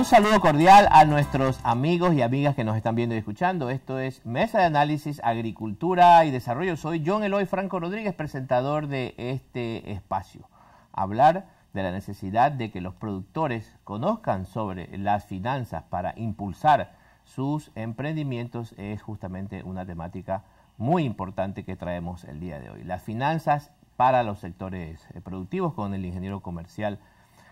Un saludo cordial a nuestros amigos y amigas que nos están viendo y escuchando. Esto es Mesa de Análisis, Agricultura y Desarrollo. Soy John Eloy Franco Rodríguez, presentador de este espacio. Hablar de la necesidad de que los productores conozcan sobre las finanzas para impulsar sus emprendimientos es justamente una temática muy importante que traemos el día de hoy. Las finanzas para los sectores productivos con el ingeniero comercial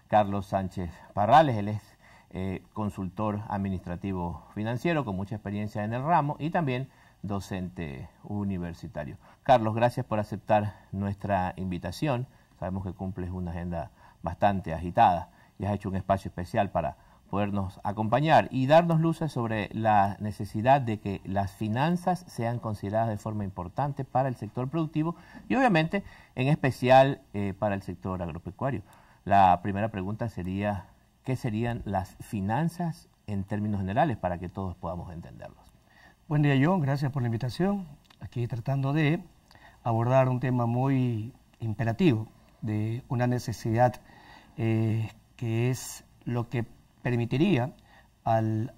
Carlos Sánchez Parrales. Él es eh, consultor administrativo financiero con mucha experiencia en el ramo y también docente universitario. Carlos, gracias por aceptar nuestra invitación. Sabemos que cumples una agenda bastante agitada y has hecho un espacio especial para podernos acompañar y darnos luces sobre la necesidad de que las finanzas sean consideradas de forma importante para el sector productivo y obviamente en especial eh, para el sector agropecuario. La primera pregunta sería qué serían las finanzas en términos generales para que todos podamos entenderlos. Buen día, John. Gracias por la invitación. Aquí tratando de abordar un tema muy imperativo, de una necesidad eh, que es lo que permitiría al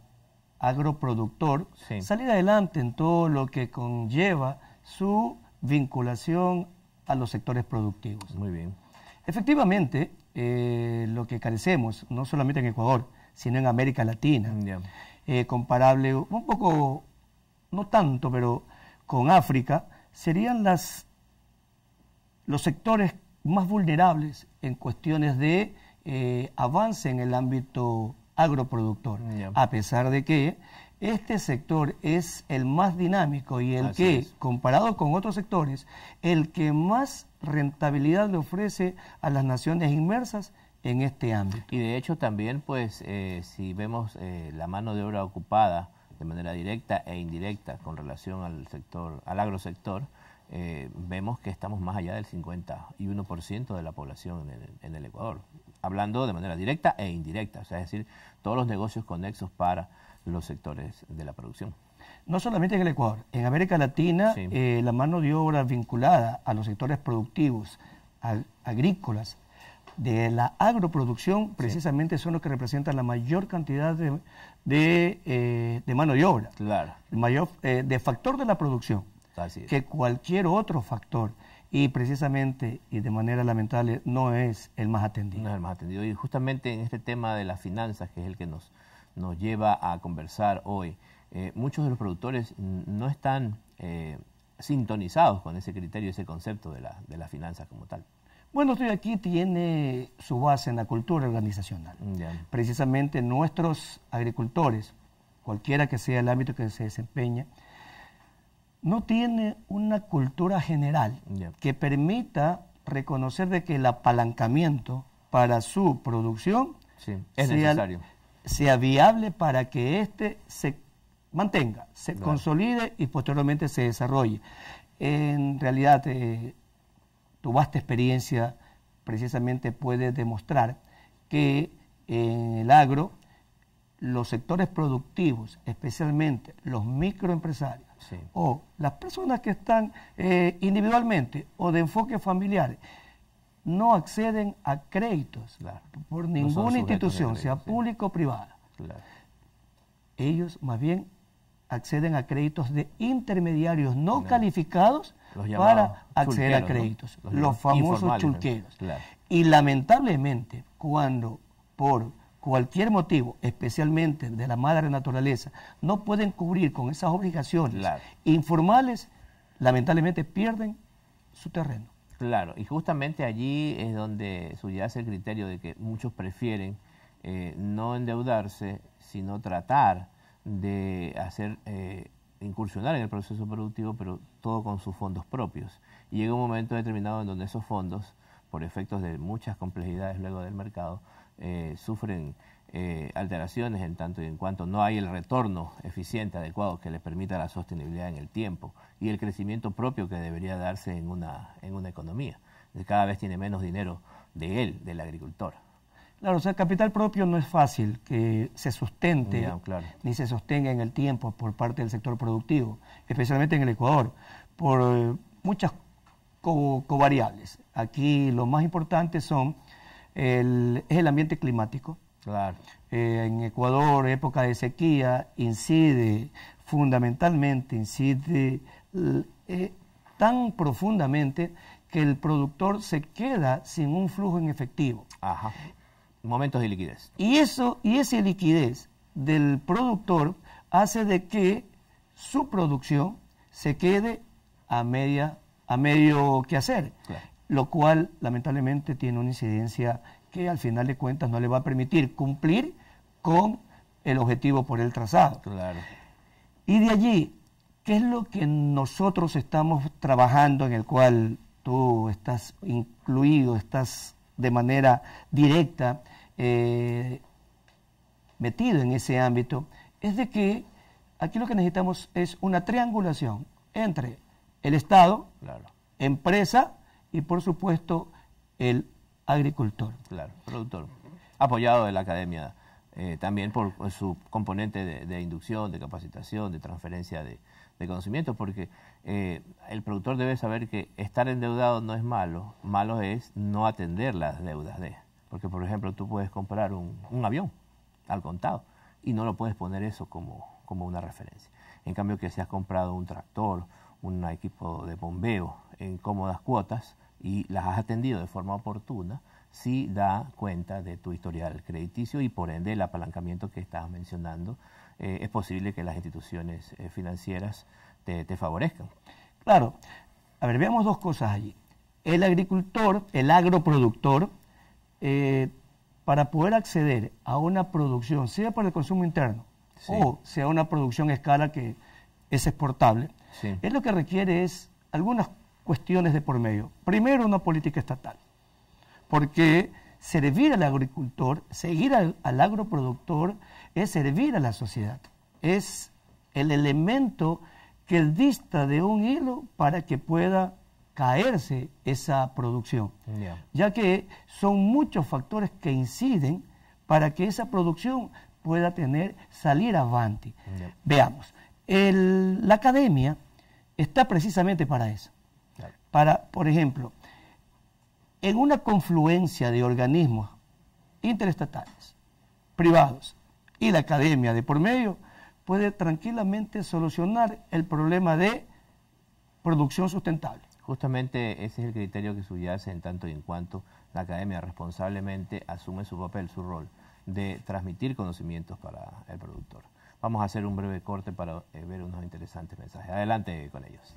agroproductor salir adelante en todo lo que conlleva su vinculación a los sectores productivos. Muy bien. Efectivamente, eh, lo que carecemos, no solamente en Ecuador, sino en América Latina. Eh, comparable, un poco, no tanto, pero con África, serían las, los sectores más vulnerables en cuestiones de eh, avance en el ámbito agroproductor, a pesar de que este sector es el más dinámico y el que, comparado con otros sectores, el que más rentabilidad le ofrece a las naciones inmersas en este ámbito. Y de hecho también, pues, eh, si vemos eh, la mano de obra ocupada de manera directa e indirecta con relación al sector, al agrosector, eh, vemos que estamos más allá del 51% de la población en el, Ecuador, hablando de manera directa e indirecta, o sea, es decir, todos los negocios conexos para los sectores de la producción no solamente en el Ecuador, en América Latina eh, la mano de obra vinculada a los sectores productivos, agrícolas, de la agroproducción, precisamente son los que representan la mayor cantidad de, eh, mano de obra, claro. el mayor eh, de factor de la producción, que cualquier otro factor. Y precisamente, y de manera lamentable, no es el más atendido. No es el más atendido. Y justamente en este tema de las finanzas, que es el que nos, nos lleva a conversar hoy, eh, muchos de los productores no están eh, sintonizados con ese criterio, ese concepto de, la, finanza como tal. Bueno, estoy aquí, tiene su base en la cultura organizacional. Mm, Precisamente nuestros agricultores, cualquiera que sea el ámbito que se desempeña, no tiene una cultura general que permita reconocer de que el apalancamiento para su producción es sea, necesario. viable para que este sector mantenga, se consolide y posteriormente se desarrolle. En realidad, eh, tu vasta experiencia precisamente puede demostrar que en el agro los sectores productivos, especialmente los microempresarios o las personas que están eh, individualmente o de enfoque familiar, no acceden a créditos por ninguna institución, sea público o privada. Ellos más bien acceden a créditos de intermediarios no, calificados para acceder a créditos, los, famosos chulqueros. Y lamentablemente, cuando por cualquier motivo, especialmente de la madre naturaleza, no pueden cubrir con esas obligaciones informales, lamentablemente pierden su terreno. Claro, y justamente allí es donde subyace el criterio de que muchos prefieren eh, no endeudarse, sino tratar de hacer eh, incursionar en el proceso productivo, pero todo con sus fondos propios. Y llega un momento determinado en donde esos fondos, por efectos de muchas complejidades luego del mercado, eh, sufren eh, alteraciones en tanto y en cuanto no hay el retorno eficiente, adecuado, que le permita la sostenibilidad en el tiempo y el crecimiento propio que debería darse en una, en una economía. Cada vez tiene menos dinero de él, del agricultor. Claro, o sea, el capital propio no es fácil que se sustente ni se sostenga en el tiempo por parte del sector productivo, especialmente en el Ecuador, por eh, muchas covariables. Aquí lo más importante son es el ambiente climático. Eh, en Ecuador, época de sequía, incide fundamentalmente, incide eh, tan profundamente que el productor se queda sin un flujo en efectivo. Ajá. Momentos de liquidez. Y eso, y esa liquidez del productor hace de que su producción se quede a media, a medio que hacer. Lo cual, lamentablemente, tiene una incidencia que al final de cuentas no le va a permitir cumplir con el objetivo por el trazado. Claro. Y de allí, ¿qué es lo que nosotros estamos trabajando en el cual tú estás incluido, estás de manera directa eh, metido en ese ámbito, es de que aquí lo que necesitamos es una triangulación entre el Estado, empresa y por supuesto el agricultor. Claro, productor. Apoyado de la academia eh, también por, su componente de inducción, de capacitación, de transferencia de, de conocimiento, porque eh, el productor debe saber que estar endeudado no es malo, malo es no atender las deudas de. Porque, por ejemplo, tú puedes comprar un, avión al contado y no lo puedes poner eso como, como una referencia. En cambio, que si has comprado un tractor, un equipo de bombeo en cómodas cuotas y las has atendido de forma oportuna, sí da cuenta de tu historial crediticio y por ende el apalancamiento que estabas mencionando eh, es posible que las instituciones eh, financieras te, favorezcan. Claro. A ver, veamos dos cosas allí. El agricultor, el agroproductor, eh, para poder acceder a una producción, sea para el consumo interno o sea una producción a escala que es exportable, es lo que requiere es algunas cuestiones de por medio. Primero, una política estatal, porque servir al agricultor, seguir al agroproductor es servir a la sociedad, es el elemento que dista de un hilo para que pueda caerse esa producción, ya que son muchos factores que inciden para que esa producción pueda tener, salir avante. Veamos, la academia está precisamente para eso, para, por ejemplo, en una confluencia de organismos interestatales, privados, y la academia de por medio, puede tranquilamente solucionar el problema de producción sustentable. Justamente ese es el criterio que subyace en tanto y en cuanto la academia responsablemente asume su papel, su rol de transmitir conocimientos para el productor. Vamos a hacer un breve corte para eh, ver unos interesantes mensajes. Adelante con ellos.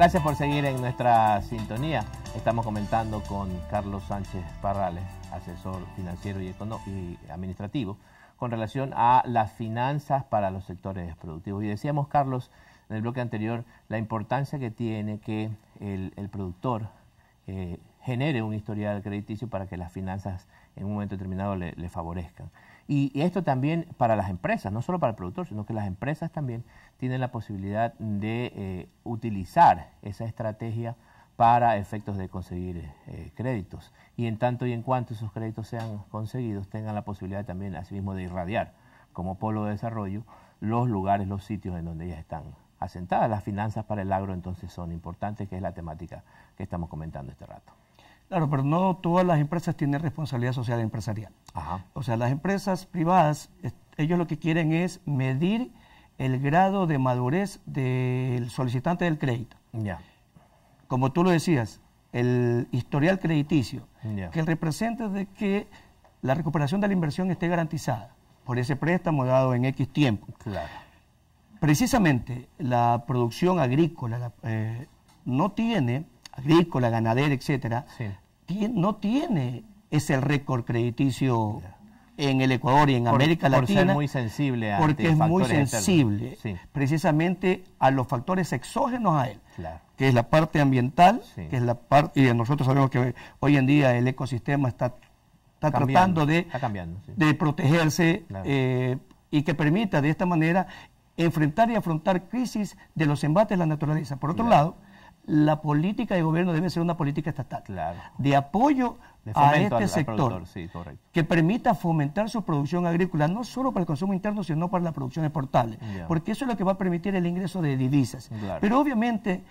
Gracias por seguir en nuestra sintonía. Estamos comentando con Carlos Sánchez Parrales, asesor financiero y, y administrativo, con relación a las finanzas para los sectores productivos. Y decíamos, Carlos, en el bloque anterior, la importancia que tiene que el, productor eh, genere un historial crediticio para que las finanzas en un momento determinado le favorezcan. Y esto también para las empresas, no solo para el productor, sino que las empresas también tienen la posibilidad de eh, utilizar esa estrategia para efectos de conseguir eh, créditos. Y en tanto y en cuanto esos créditos sean conseguidos, tengan la posibilidad también, asimismo, de irradiar como polo de desarrollo los lugares, los sitios en donde ellas están asentadas. Las finanzas para el agro entonces son importantes, que es la temática que estamos comentando este rato. Claro, pero no todas las empresas tienen responsabilidad social e empresarial. O sea, las empresas privadas, ellos lo que quieren es medir el grado de madurez del solicitante del crédito. Como tú lo decías, el historial crediticio, que representa de que la recuperación de la inversión esté garantizada por ese préstamo dado en X tiempo. Claro. Precisamente la producción agrícola eh, no tiene agrícola, ganadera, etcétera, no tiene ese récord crediticio en el Ecuador y en América Latina. muy sensible Porque es muy sensible precisamente a los factores exógenos a él, que es la parte ambiental, que es la parte, y nosotros sabemos que hoy en día el ecosistema está, tratando de, protegerse eh, y que permita de esta manera enfrentar y afrontar crisis de los embates de la naturaleza. Por otro lado, la política de gobierno debe ser una política estatal de apoyo a este sector que permita fomentar su producción agrícola no solo para el consumo interno sino para la producción exportable porque eso es lo que va a permitir el ingreso de divisas pero obviamente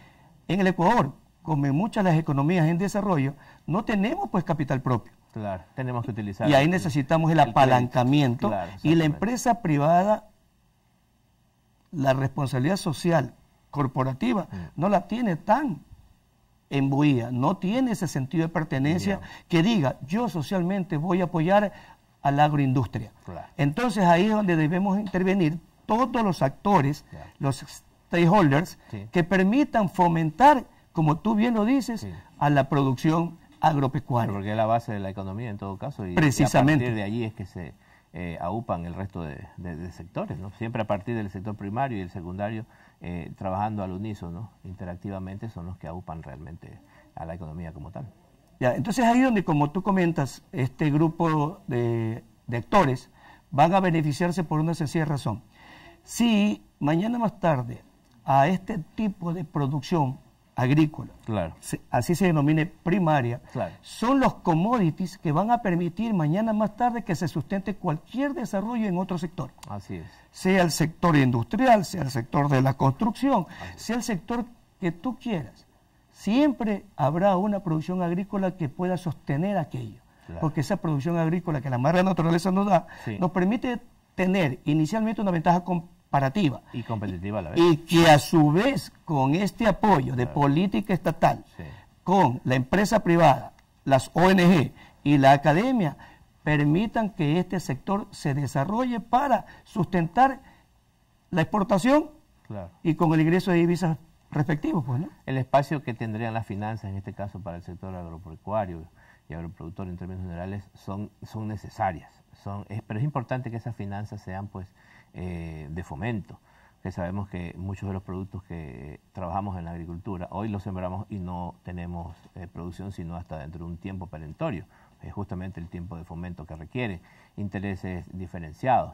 en el Ecuador como en muchas de las economías en desarrollo no tenemos pues, capital propio claro tenemos que utilizar y ahí necesitamos el, apalancamiento y la empresa privada la responsabilidad social corporativa, mm. no la tiene tan embuida, no tiene ese sentido de pertenencia que diga, yo socialmente voy a apoyar a la agroindustria. Entonces ahí es donde debemos intervenir todos los actores, los stakeholders, que permitan fomentar, como tú bien lo dices, a la producción agropecuaria. porque es la base de la economía en todo caso. Y, Precisamente. de allí es que se eh, aupan el resto de, sectores, ¿no? Siempre a partir del sector primario y el secundario, eh, trabajando al unísono, interactivamente, son los que aupan realmente a la economía como tal. Ya, entonces ahí donde, como tú comentas, este grupo de, de actores van a beneficiarse por una sencilla razón. Si mañana más tarde a este tipo de producción agrícola, claro. así se denomine primaria, son los commodities que van a permitir mañana más tarde que se sustente cualquier desarrollo en otro sector. Así es. Sea el sector industrial, sea el sector de la construcción, sea el sector que tú quieras. Siempre habrá una producción agrícola que pueda sostener aquello, porque esa producción agrícola que la madre naturaleza nos da, nos permite tener inicialmente una ventaja competitiva comparativa. Y competitiva a la vez. Y que a su vez, con este apoyo de política estatal, con la empresa privada, las ONG y la academia, permitan que este sector se desarrolle para sustentar la exportación y con el ingreso de divisas respectivos. Pues, El espacio que tendrían las finanzas, en este caso para el sector agropecuario y agroproductor en términos generales, son, son necesarias. Son, pero es importante que esas finanzas sean pues eh, de fomento, que sabemos que muchos de los productos que trabajamos en la agricultura, hoy los sembramos y no tenemos eh, producción sino hasta dentro de un tiempo perentorio, es justamente el tiempo de fomento que requiere, intereses diferenciados,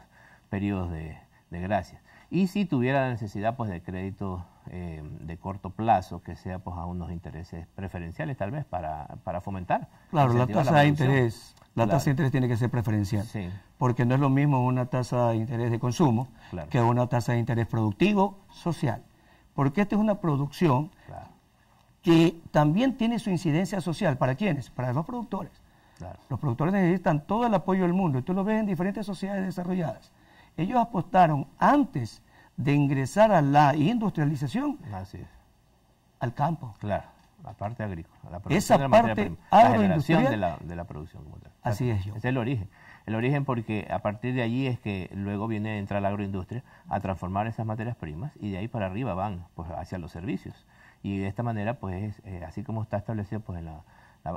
periodos de, gracia. Y si tuviera la necesidad pues, de crédito eh, de corto plazo, que sea pues, a unos intereses preferenciales tal vez para, fomentar. Claro, la tasa de interés. La tasa de interés tiene que ser preferencial, porque no es lo mismo una tasa de interés de consumo que una tasa de interés productivo, social, porque esta es una producción que también tiene su incidencia social. ¿Para quiénes? Para los productores. Los productores necesitan todo el apoyo del mundo, y tú lo ves en diferentes sociedades desarrolladas. Ellos apostaron antes de ingresar a la industrialización Así es. al campo. Claro, la parte agrícola, la producción Esa de la parte materia prima, la generación de la, de la producción como tal. Así es, Ese es el origen. El origen porque a partir de allí es que luego viene a entrar la agroindustria a transformar esas materias primas y de ahí para arriba van pues hacia los servicios. Y de esta manera, pues, eh, así como está establecido pues en la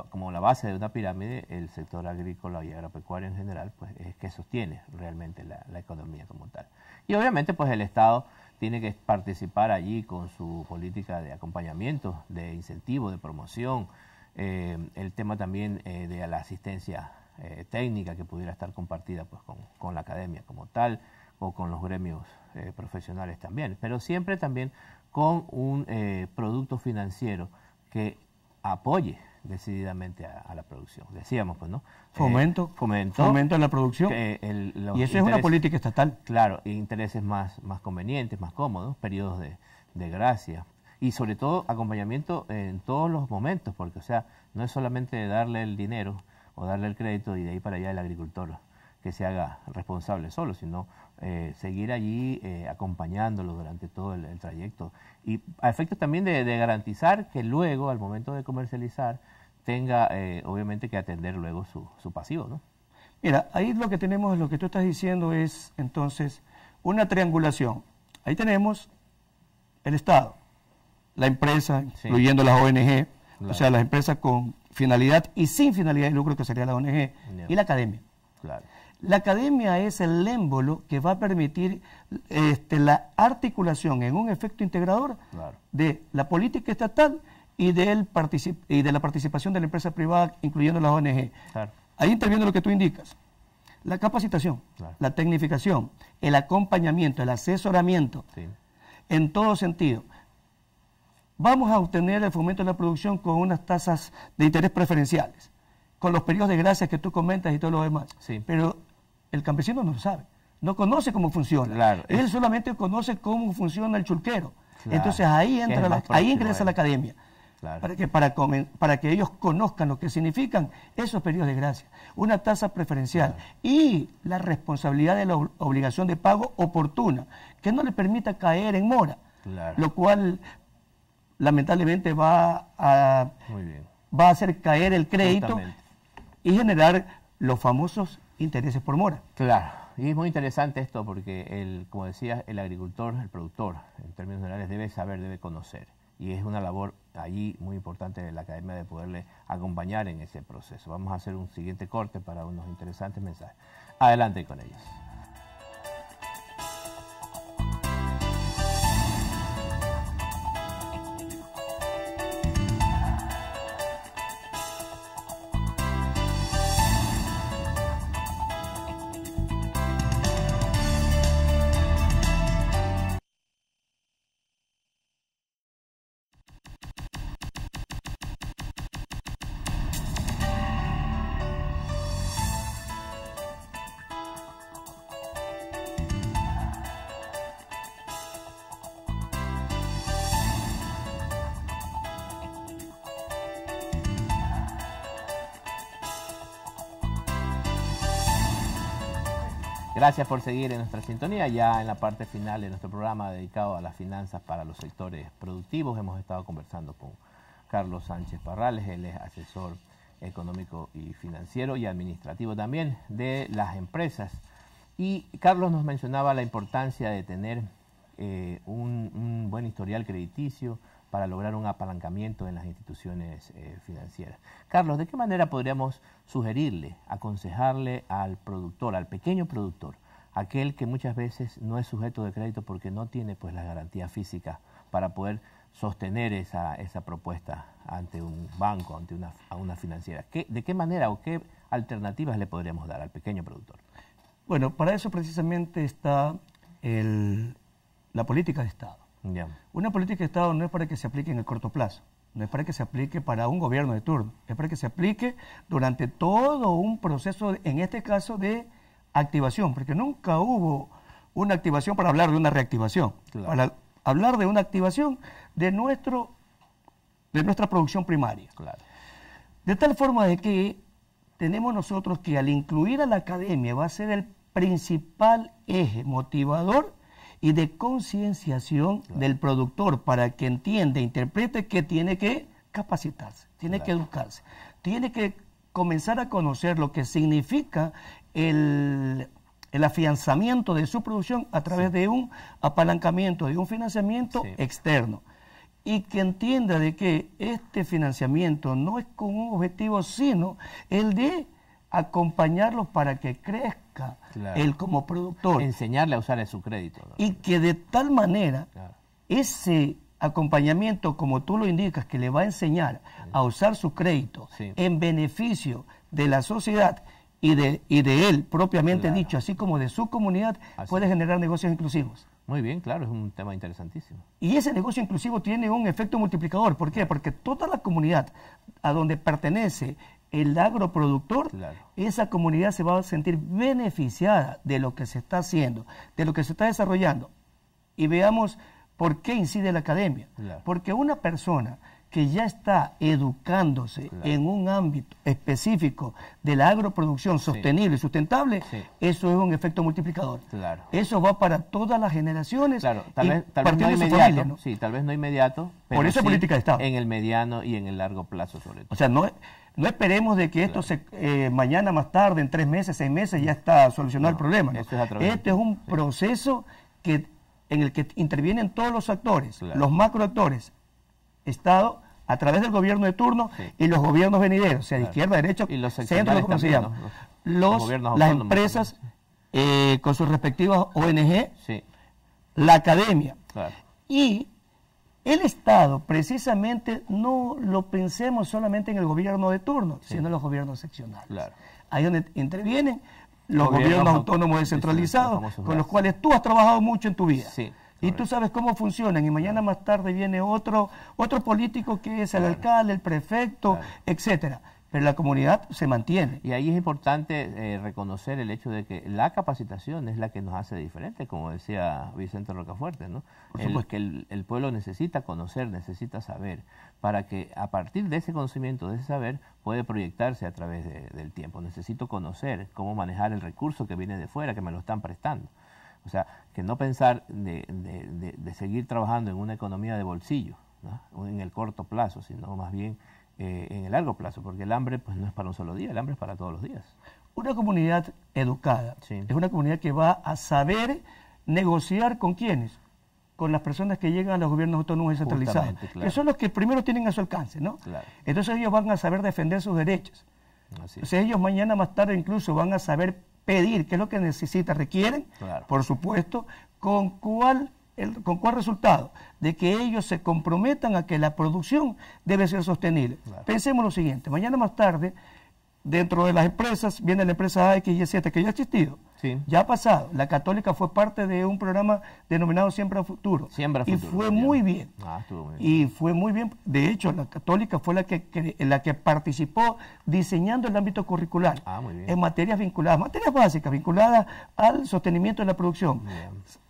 como la base de una pirámide, el sector agrícola y agropecuario en general, pues es que sostiene realmente la, economía como tal. Y obviamente, pues el Estado tiene que participar allí con su política de acompañamiento, de incentivo, de promoción, eh, el tema también eh, de la asistencia eh, técnica que pudiera estar compartida pues, con, la academia como tal o con los gremios profesionales también, pero siempre también con un producto financiero que apoye decididamente a, la producción. Decíamos, pues, ¿no? Eh, fomento. fomento. Fomento en la producción. y eso es una política estatal. Claro, intereses más, más convenientes, más cómodos, periodos de, de gracia. Y sobre todo, acompañamiento en todos los momentos, porque, o sea, no es solamente darle el dinero o darle el crédito y de ahí para allá el agricultor que se haga responsable solo, sino eh, seguir allí eh, acompañándolo durante todo el, trayecto. Y a efectos también de, garantizar que luego, al momento de comercializar, tenga eh, obviamente que atender luego su, su, pasivo. ¿no? Mira, ahí lo que tenemos, lo que tú estás diciendo es entonces una triangulación. Ahí tenemos el Estado, la empresa, incluyendo las ONG, o sea, las empresas con finalidad y sin finalidad de lucro, que sería la ONG, y la academia. Claro. La academia es el émbolo que va a permitir este, la articulación en un efecto integrador de la política estatal y de, la participación de la empresa privada, incluyendo las ONG. Ahí interviene lo que tú indicas. La capacitación, la tecnificación, el acompañamiento, el asesoramiento, en todo sentido. Vamos a obtener el fomento de la producción con unas tasas de interés preferenciales, con los periodos de gracia que tú comentas y todo lo demás. Sí. Pero el campesino no lo sabe, no conoce cómo funciona. Él solamente conoce cómo funciona el chulquero. Entonces ahí, entra ahí ingresa la academia. Para, que, para, que ellos conozcan lo que significan esos periodos de gracia. Una tasa preferencial y la responsabilidad de la obligación de pago oportuna, que no le permita caer en mora, lo cual lamentablemente va a, va a hacer caer el crédito y generar los famosos intereses por mora. Claro, y es muy interesante esto porque, el, como decía, el agricultor, el productor, en términos generales, debe saber, debe conocer. Y es una labor allí muy importante de la academia de poderle acompañar en ese proceso. Vamos a hacer un siguiente corte para unos interesantes mensajes. Adelante con ellos. Gracias por seguir en nuestra sintonía. Ya en la parte final de nuestro programa dedicado a las finanzas para los sectores productivos, hemos estado conversando con Carlos Sánchez Parrales, él es asesor económico y financiero y administrativo también de las empresas. Y Carlos nos mencionaba la importancia de tener eh, un, un buen historial crediticio, para lograr un apalancamiento en las instituciones eh, financieras. Carlos, ¿de qué manera podríamos sugerirle, aconsejarle al productor, al pequeño productor, aquel que muchas veces no es sujeto de crédito porque no tiene pues las garantías físicas para poder sostener esa, propuesta ante un banco, ante una, financiera? ¿De qué manera o qué alternativas le podríamos dar al pequeño productor? Bueno, para eso precisamente está la política de Estado. Una política de Estado no es para que se aplique en el corto plazo, no es para que se aplique para un gobierno de turno, es para que se aplique durante todo un proceso, en este caso de activación, porque nunca hubo una activación para hablar de una reactivación, para hablar de una activación de, nuestro, de nuestra producción primaria. De tal forma de que tenemos nosotros que al incluir a la academia va a ser el principal eje motivador y de concienciación del productor para que entienda, interprete que tiene que capacitarse, tiene que educarse, tiene que comenzar a conocer lo que significa el, afianzamiento de su producción a través de un apalancamiento, de un financiamiento externo. Y que entienda de que este financiamiento no es con un objetivo, sino el de acompañarlo para que crezca él como productor. Enseñarle a usar su crédito. Y que de tal manera ese acompañamiento, como tú lo indicas, que le va a enseñar a usar su crédito en beneficio de la sociedad y de, de él propiamente dicho, así como de su comunidad, puede generar negocios inclusivos. Muy bien, claro, es un tema interesantísimo. Y ese negocio inclusivo tiene un efecto multiplicador. ¿Por qué? Porque toda la comunidad a donde pertenece el agroproductor, esa comunidad se va a sentir beneficiada de lo que se está haciendo, de lo que se está desarrollando. Y veamos por qué incide la academia. Porque una persona que ya está educándose en un ámbito específico de la agroproducción sostenible y sustentable, eso es un efecto multiplicador. Eso va para todas las generaciones. tal vez, tal no inmediato. Sí, tal vez no inmediato. Pero Por eso política está En el mediano y en el largo plazo, sobre todo. O sea, no no esperemos de que esto se, eh, mañana más tarde, en tres meses, seis meses, ya está solucionado el problema. este es un proceso que, en el que intervienen todos los actores, los macroactores, Estado, a través del gobierno de turno y los gobiernos venideros, sea izquierda, derecha, y los centro, de Los, las empresas eh, con sus respectivas ONG, la academia. Y el Estado, precisamente, no lo pensemos solamente en el gobierno de turno, sino en los gobiernos seccionales. Claro. Ahí donde intervienen los gobiernos, autónomos descentralizados, con los cuales tú has trabajado mucho en tu vida. y tú sabes cómo funcionan. Y mañana más tarde viene otro, otro político que es el alcalde, el prefecto, etcétera pero la comunidad se mantiene. Y ahí es importante eh, reconocer el hecho de que la capacitación es la que nos hace diferente, como decía Vicente Rocafuerte, ¿no? Pues que el, pueblo necesita conocer, necesita saber, para que a partir de ese conocimiento, de ese saber, puede proyectarse a través del tiempo. Necesito conocer cómo manejar el recurso que viene de fuera, que me lo están prestando. O sea, que no pensar de, seguir trabajando en una economía de bolsillo, en el corto plazo, sino más bien eh, en el largo plazo, porque el hambre pues, no es para un solo día, el hambre es para todos los días. Una comunidad educada es una comunidad que va a saber negociar con quiénes, con las personas que llegan a los gobiernos autónomos descentralizados, centralizados, que son los que primero tienen a su alcance, ¿no? Entonces ellos van a saber defender sus derechos. Entonces ellos mañana más tarde incluso van a saber pedir qué es lo que necesitan, requieren, por supuesto, con cuál ¿Con cuál resultado? De que ellos se comprometan a que la producción debe ser sostenible. Pensemos lo siguiente, mañana más tarde, dentro de las empresas, viene la empresa A, X 7 que ya ha existido, sí. ya ha pasado. La Católica fue parte de un programa denominado Siembra Futuro. Siembra Futuro. Y fue muy bien. Ah, muy bien. Y fue muy bien. De hecho, la Católica fue la que, la que participó diseñando el ámbito curricular ah, en materias vinculadas, materias básicas vinculadas al sostenimiento de la producción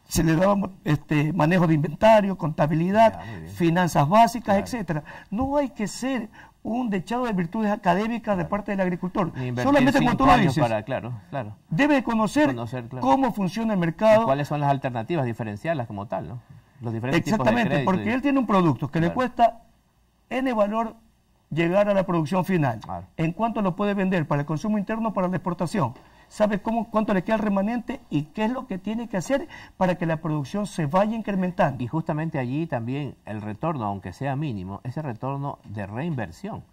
se le daba este, manejo de inventario, contabilidad, finanzas básicas, etcétera. No hay que ser un dechado de virtudes académicas de parte del agricultor. Solamente como tú lo para, claro, claro. debe conocer, cómo funciona el mercado. cuáles son las alternativas diferenciales como tal, ¿no? Los diferentes Exactamente, porque él tiene un producto que le cuesta N valor llegar a la producción final. ¿En cuanto lo puede vender? ¿Para el consumo interno o para la exportación? sabe cuánto le queda el remanente y qué es lo que tiene que hacer para que la producción se vaya incrementando. Y justamente allí también el retorno, aunque sea mínimo, ese retorno de reinversión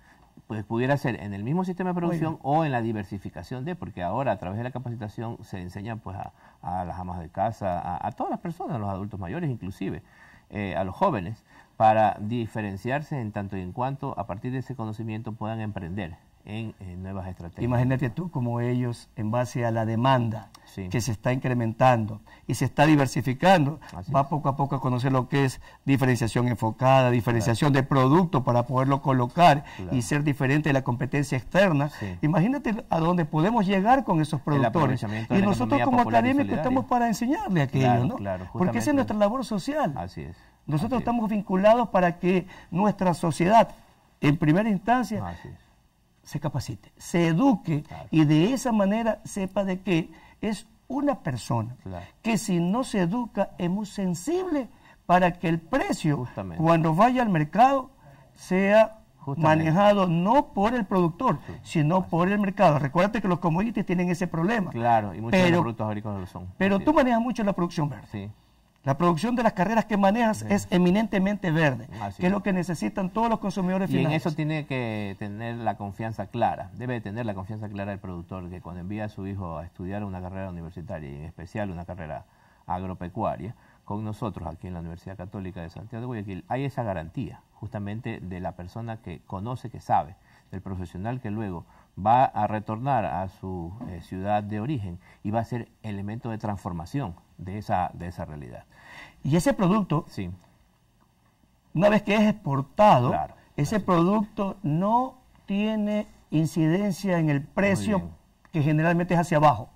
pues pudiera ser en el mismo sistema de producción o en la diversificación de, porque ahora a través de la capacitación se enseña pues a, a las amas de casa, a, todas las personas, a los adultos mayores inclusive, eh, a los jóvenes, para diferenciarse en tanto y en cuanto a partir de ese conocimiento puedan emprender en, nuevas estrategias. Imagínate tú como ellos, en base a la demanda que se está incrementando y se está diversificando, va poco a poco a conocer lo que es diferenciación enfocada, diferenciación de producto para poderlo colocar y ser diferente de la competencia externa. Imagínate a dónde podemos llegar con esos productores. Y nosotros como académicos estamos para enseñarle a aquello, ¿no? Porque esa es nuestra labor social. Así es. Nosotros estamos vinculados para que nuestra sociedad, en primera instancia, se capacite, se eduque y de esa manera sepa de que es una persona que si no se educa es muy sensible para que el precio cuando vaya al mercado sea manejado no por el productor, sino por el mercado. Recuérdate que los commodities tienen ese problema. Claro, y muchos de los productos agrícolas lo son. Pero tú manejas mucho la producción verde. Sí. La producción de las carreras que manejas es eminentemente verde, que es lo que necesitan todos los consumidores y finales. Y en eso tiene que tener la confianza clara, debe tener la confianza clara el productor, que cuando envía a su hijo a estudiar una carrera universitaria, y en especial una carrera agropecuaria, con nosotros aquí en la Universidad Católica de Santiago de Guayaquil, hay esa garantía justamente de la persona que conoce, que sabe, del profesional que luego va a retornar a su eh, ciudad de origen y va a ser elemento de transformación de esa, de esa realidad. Y ese producto, sí. una vez que es exportado, ese producto no tiene incidencia en el precio que generalmente es hacia abajo.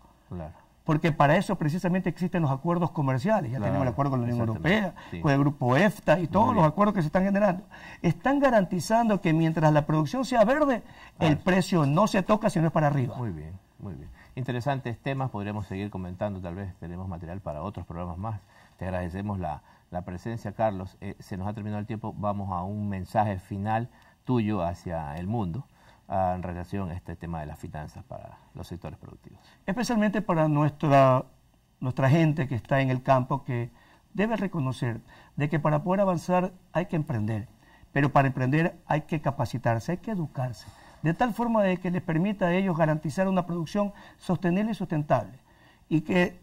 Porque para eso precisamente existen los acuerdos comerciales. Ya tenemos el acuerdo con la Unión Europea, con el Grupo EFTA y todos los acuerdos que se están generando. Están garantizando que mientras la producción sea verde, el precio no se toca, sino es para arriba. Muy bien, muy bien interesantes temas, podríamos seguir comentando, tal vez tenemos material para otros programas más. Te agradecemos la, presencia, Carlos. Eh, se nos ha terminado el tiempo, vamos a un mensaje final tuyo hacia el mundo ah, en relación a este tema de las finanzas para los sectores productivos. Especialmente para nuestra, nuestra gente que está en el campo, que debe reconocer de que para poder avanzar hay que emprender, pero para emprender hay que capacitarse, hay que educarse de tal forma de que les permita a ellos garantizar una producción sostenible y sustentable, y que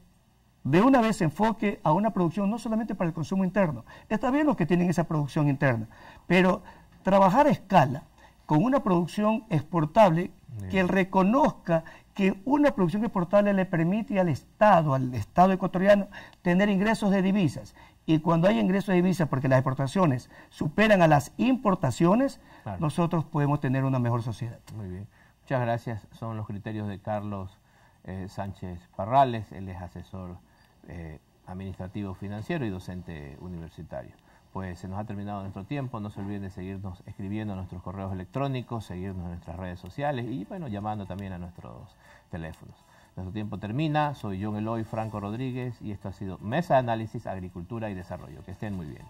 de una vez se enfoque a una producción no solamente para el consumo interno, está bien los que tienen esa producción interna, pero trabajar a escala con una producción exportable que reconozca que una producción exportable le permite al Estado, al Estado ecuatoriano, tener ingresos de divisas y cuando hay ingresos de divisas, porque las exportaciones superan a las importaciones, nosotros podemos tener una mejor sociedad. Muy bien. Muchas gracias. Son los criterios de Carlos eh, Sánchez Parrales. Él es asesor eh, administrativo financiero y docente universitario. Pues se nos ha terminado nuestro tiempo. No se olviden de seguirnos escribiendo nuestros correos electrónicos, seguirnos en nuestras redes sociales y, bueno, llamando también a nuestros teléfonos. Nuestro tiempo termina. Soy John Eloy Franco Rodríguez y esto ha sido Mesa de Análisis, Agricultura y Desarrollo. Que estén muy bien.